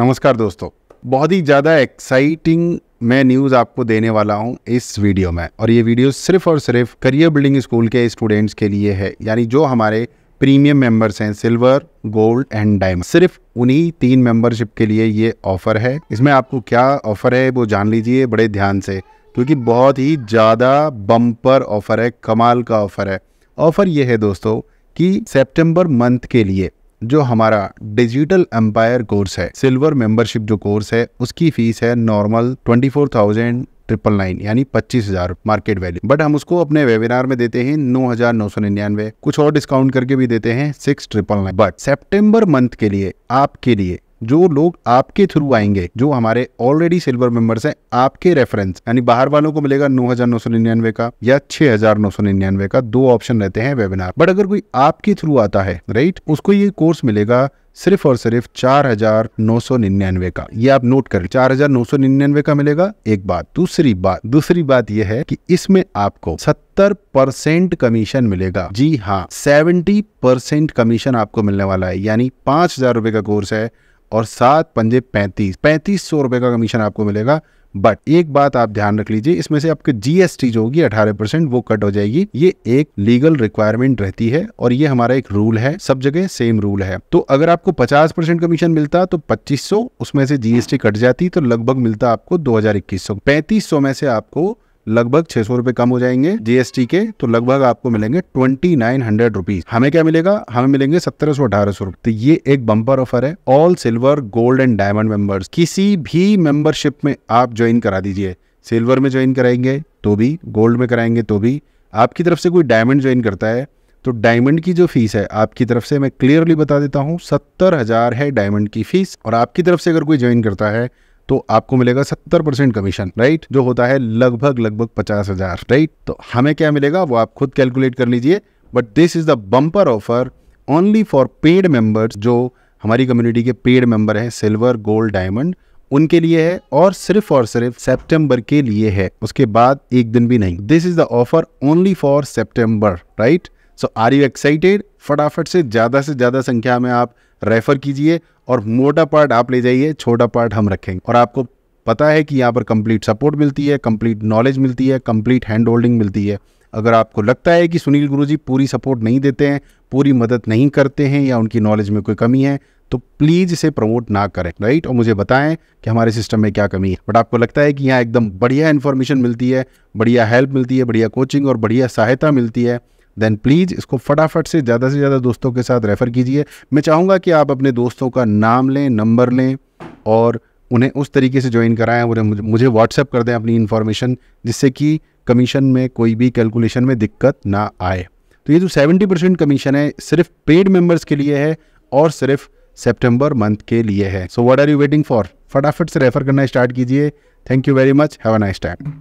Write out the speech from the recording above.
नमस्कार दोस्तों बहुत ही ज़्यादा एक्साइटिंग मैं न्यूज़ आपको देने वाला हूं इस वीडियो में और ये वीडियो सिर्फ और सिर्फ करियर बिल्डिंग स्कूल के स्टूडेंट्स के लिए है यानी जो हमारे प्रीमियम मेंबर्स हैं सिल्वर गोल्ड एंड डायमंड सिर्फ उन्हीं तीन मेंबरशिप के लिए ये ऑफर है इसमें आपको क्या ऑफर है वो जान लीजिए बड़े ध्यान से क्योंकि बहुत ही ज़्यादा बम्पर ऑफर है कमाल का ऑफर है ऑफर ये है दोस्तों कि सेप्टेम्बर मंथ के लिए जो हमारा डिजिटल एम्पायर कोर्स है सिल्वर मेंबरशिप जो कोर्स है उसकी फीस है normal twenty four thousand triple nine यानी पच्चीस हजार मार्केट वैल्यू बट हम उसको अपने वेबिनार में देते हैं नौ हजार नौ सौ निन्यानवे कुछ और डिस्काउंट करके भी देते हैं six triple nine but September month के लिए आपके लिए जो लोग आपके थ्रू आएंगे जो हमारे ऑलरेडी सिल्वर मेंबर्स हैं आपके रेफरेंस यानी बाहर वालों को मिलेगा नौ हजार नौ सौ निन्यानवे का या छह हजार नौ सौ निन्यानवे का दो ऑप्शन रहते हैं वेबिनार बट अगर कोई आपके थ्रू आता है राइट उसको ये कोर्स मिलेगा सिर्फ और सिर्फ चार हजार नौ सौ निन्यानवे का ये आप नोट करें चार हजार नौ सौ निन्यानवे का मिलेगा एक बात दूसरी बात दूसरी बात यह है कि इसमें आपको सत्तर परसेंट कमीशन मिलेगा जी हाँ सेवेंटी परसेंट कमीशन आपको मिलने वाला है यानी पांच हजार रुपए का कोर्स है और सात पंजे पैंतीस पैंतीस सौ रुपये का कमीशन आपको मिलेगा बट एक बात आप ध्यान रख लीजिए इसमें से आपकी जीएसटी जो होगी अठारह परसेंट वो कट हो जाएगी ये एक लीगल रिक्वायरमेंट रहती है और ये हमारा एक रूल है सब जगह सेम रूल है तो अगर आपको पचास परसेंट कमीशन मिलता तो पच्चीस उसमें से जीएसटी कट जाती तो लगभग मिलता आपको दो हजार इक्कीस में से आपको लगभग छह सौ रुपए कम हो जाएंगे जीएसटी के तो लगभग आपको मिलेंगे ट्वेंटी नाइन हंड्रेड रुपीज हमें क्या मिलेगा हमें मिलेंगे सत्रह सौ अठारह सौ तो ये एक बंपर ऑफर है all silver gold and diamond members किसी भी मेंबरशिप में आप ज्वाइन करा दीजिए सिल्वर में ज्वाइन कराएंगे तो भी गोल्ड में कराएंगे तो भी आपकी तरफ से कोई डायमंड ज्वाइन करता है तो डायमंड की जो फीस है आपकी तरफ से मैं क्लियरली बता देता हूँ सत्तर हजार है डायमंड की फीस और आपकी तरफ से अगर कोई ज्वाइन करता है तो आपको मिलेगा सत्तर परसेंट कमीशन राइट जो होता है लगभग लगभग पचास हजार राइट तो हमें क्या मिलेगा वो आप खुद कैलकुलेट कर लीजिए but this is the bumper offer only for paid members जो हमारी कम्युनिटी के पेड मेंबर हैं सिल्वर गोल्ड डायमंड उनके लिए है और सिर्फ और सिर्फ सितंबर के लिए है उसके बाद एक दिन भी नहीं this is the offer only for September right so are you excited फटाफट से ज़्यादा से ज़्यादा संख्या में आप रेफ़र कीजिए और मोटा पार्ट आप ले जाइए छोटा पार्ट हम रखेंगे और आपको पता है कि यहाँ पर कंप्लीट सपोर्ट मिलती है कंप्लीट नॉलेज मिलती है कंप्लीट हैंड होल्डिंग मिलती है अगर आपको लगता है कि सुनील जी पूरी सपोर्ट नहीं देते हैं पूरी मदद नहीं करते हैं या उनकी नॉलेज में कोई कमी है तो प्लीज़ इसे प्रमोट ना करें राइट और मुझे बताएं कि हमारे सिस्टम में क्या कमी है बट आपको लगता है कि यहाँ एकदम बढ़िया इन्फॉर्मेशन मिलती है बढ़िया हेल्प मिलती है बढ़िया कोचिंग और बढ़िया सहायता मिलती है देन प्लीज़ इसको फटाफट से ज़्यादा से ज़्यादा दोस्तों के साथ रेफ़र कीजिए मैं चाहूँगा कि आप अपने दोस्तों का नाम लें नंबर लें और उन्हें उस तरीके से ज्वाइन कराएं उन्हें मुझे व्हाट्सएप कर दें अपनी इन्फॉर्मेशन जिससे कि कमीशन में कोई भी कैलकुलेशन में दिक्कत ना आए तो ये जो 70 परसेंट कमीशन है सिर्फ पेड मेंबर्स के लिए है और सिर्फ सितंबर मंथ के लिए है so what are you waiting for फटाफट से रेफर करना स्टार्ट कीजिए thank you very much have a nice time